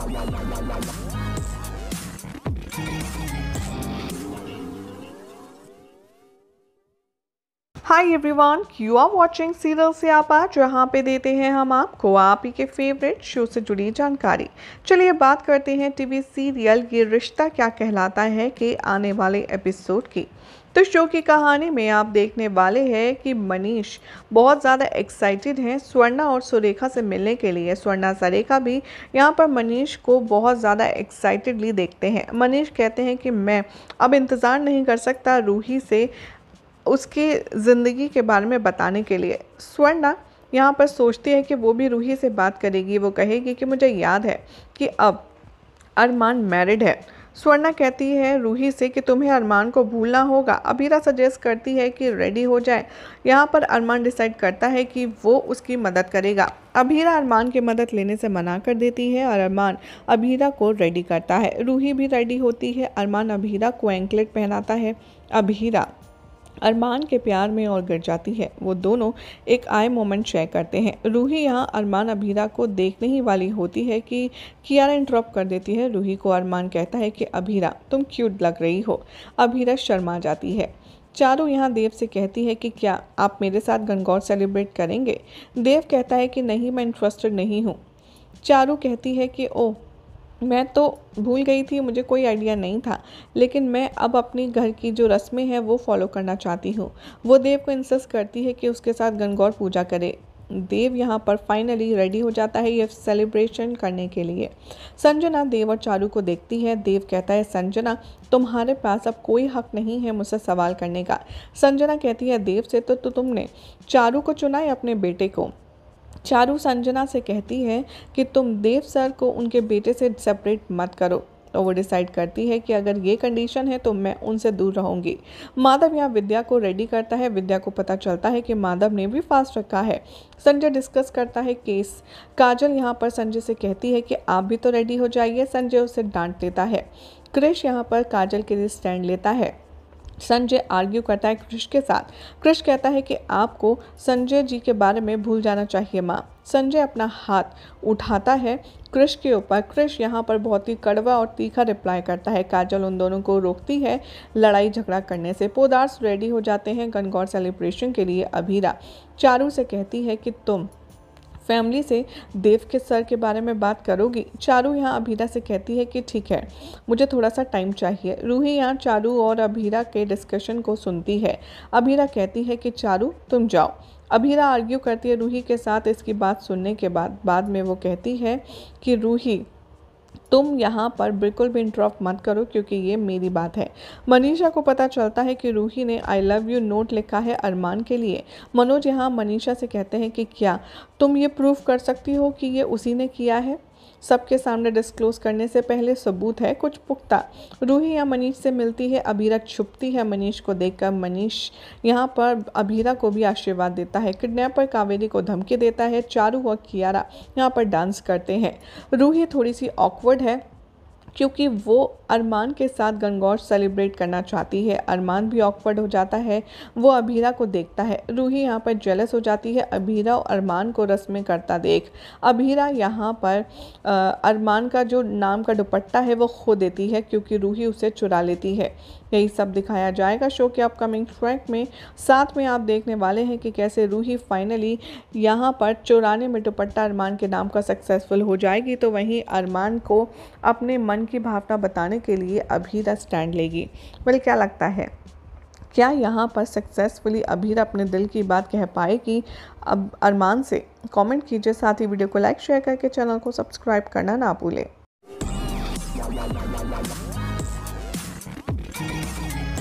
Hi everyone you are watching serial से आप आज जहाँ पे देते हैं हम आपको आप ही के फेवरेट शो से जुड़ी जानकारी चलिए बात करते हैं टीवी सीरियल ये रिश्ता क्या कहलाता है के आने वाले एपिसोड की तो शो की कहानी में आप देखने वाले हैं कि मनीष बहुत ज़्यादा एक्साइटेड हैं स्वर्णा और सुरेखा से मिलने के लिए स्वर्णा सरेखा भी यहाँ पर मनीष को बहुत ज़्यादा एक्साइटेडली देखते हैं मनीष कहते हैं कि मैं अब इंतज़ार नहीं कर सकता रूही से उसके ज़िंदगी के बारे में बताने के लिए स्वर्णा यहाँ पर सोचती है कि वो भी रूही से बात करेगी वो कहेगी कि मुझे याद है कि अब अरमान मैरिड है स्वर्णा कहती है रूही से कि तुम्हें अरमान को भूलना होगा अबीरा सजेस्ट करती है कि रेडी हो जाए यहाँ पर अरमान डिसाइड करता है कि वो उसकी मदद करेगा अबीरा अरमान की मदद लेने से मना कर देती है और अरमान अबीरा को रेडी करता है रूही भी रेडी होती है अरमान अबीरा को एंकलेट पहनाता है अबीरा अरमान के प्यार में और गिर जाती है वो दोनों एक आए मोमेंट शेयर करते हैं रूही यहाँ अरमान अभीरा को देखने ही वाली होती है कि कियारा इंटरप कर देती है रूही को अरमान कहता है कि अभीरा तुम क्यूट लग रही हो अभीरा शर्मा जाती है चारू यहाँ देव से कहती है कि क्या आप मेरे साथ गणगौर सेलिब्रेट करेंगे देव कहता है कि नहीं मैं इंटरेस्टेड नहीं हूँ चारू कहती है कि ओ मैं तो भूल गई थी मुझे कोई आइडिया नहीं था लेकिन मैं अब अपनी घर की जो रस्में हैं वो फॉलो करना चाहती हूँ वो देव को इंसस्ट करती है कि उसके साथ गनगौर पूजा करे देव यहाँ पर फाइनली रेडी हो जाता है ये सेलिब्रेशन करने के लिए संजना देव और चारू को देखती है देव कहता है संजना तुम्हारे पास अब कोई हक नहीं है मुझसे सवाल करने का संजना कहती है देव से तो, तो तुमने चारू को चुना है अपने बेटे को चारू संजना से कहती है कि तुम देव सर को उनके बेटे से सेपरेट मत करो और तो वो डिसाइड करती है कि अगर ये कंडीशन है तो मैं उनसे दूर रहूंगी माधव यहाँ विद्या को रेडी करता है विद्या को पता चलता है कि माधव ने भी फास्ट रखा है संजय डिस्कस करता है केस काजल यहाँ पर संजय से कहती है कि आप भी तो रेडी हो जाइए संजय उसे डांट लेता है क्रिश यहाँ पर काजल के लिए स्टैंड लेता है संजय आर्ग्यू करता है कृष के साथ कृष कहता है कि आपको संजय जी के बारे में भूल जाना चाहिए माँ संजय अपना हाथ उठाता है कृष के ऊपर कृष यहाँ पर बहुत ही कड़वा और तीखा रिप्लाई करता है काजल उन दोनों को रोकती है लड़ाई झगड़ा करने से पोदार्स रेडी हो जाते हैं गनगौर सेलिब्रेशन के लिए अभीरा चारू से कहती है कि तुम फैमिली से देव के सर के बारे में बात करोगी चारू यहाँ अभीरा से कहती है कि ठीक है मुझे थोड़ा सा टाइम चाहिए रूही यहाँ चारू और अभीरा के डिस्कशन को सुनती है अभीरा कहती है कि चारू तुम जाओ अभीरा आर्ग्यू करती है रूही के साथ इसकी बात सुनने के बाद बाद में वो कहती है कि रूही तुम यहाँ पर बिल्कुल भी इंटरप्ट मत करो क्योंकि ये मेरी बात है मनीषा को पता चलता है कि रूही ने आई लव यू नोट लिखा है अरमान के लिए मनोज यहाँ मनीषा से कहते हैं कि क्या तुम ये प्रूफ कर सकती हो कि ये उसी ने किया है सबके सामने डिस्क्लोज करने से पहले सबूत है कुछ पुख्ता रूही या मनीष से मिलती है अबीरा छुपती है मनीष को देखकर मनीष यहाँ पर अबीरा को भी आशीर्वाद देता है किडनैपर कावेरी को धमकी देता है चारू और कियारा यहाँ पर डांस करते हैं रूही थोड़ी सी ऑकवर्ड है क्योंकि वो अरमान के साथ गनगौर सेलिब्रेट करना चाहती है अरमान भी ऑकवर्ड हो जाता है वो अबीरा को देखता है रूही यहाँ पर जेलस हो जाती है अबीरा और अरमान को रस्में करता देख अबीरा यहाँ पर अरमान का जो नाम का दुपट्टा है वो खो देती है क्योंकि रूही उसे चुरा लेती है यही सब दिखाया जाएगा शो के अपकमिंग ट्रैक में साथ में आप देखने वाले हैं कि कैसे रूही फाइनली यहाँ पर चौराने में दुपट्टा अरमान के नाम का सक्सेसफुल हो जाएगी तो वहीं अरमान को अपने मन की भावना बताने के लिए अभीरा स्टैंड लेगी बोले क्या लगता है क्या यहाँ पर सक्सेसफुली अभीरा अपने दिल की बात कह पाएगी अब अरमान से कमेंट कीजिए साथ ही वीडियो को लाइक शेयर करके चैनल को सब्सक्राइब करना ना भूलें Thank you.